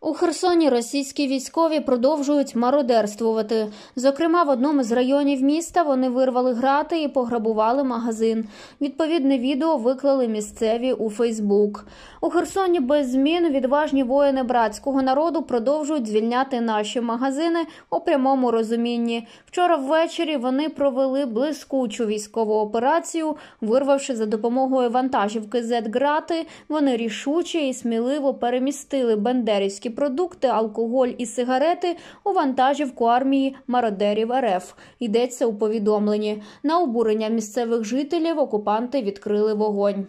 У Херсоні російські військові продовжують мародерствувати. Зокрема, в одному з районів міста вони вирвали грати і пограбували магазин. Відповідне відео виклали місцеві у Фейсбук. У Херсоні без змін відважні воїни братського народу продовжують звільняти наші магазини у прямому розумінні. Вчора ввечері вони провели блискучу військову операцію, вирвавши за допомогою вантажівки «Зет-Грати», Вони рішуче і сміливо перемістили бендерівські харчові продукти, алкоголь і сигарети у вантажівку армії мародерів РФ. Йдеться у повідомленні на обурення місцевих жителів. Окупанти відкрили вогонь.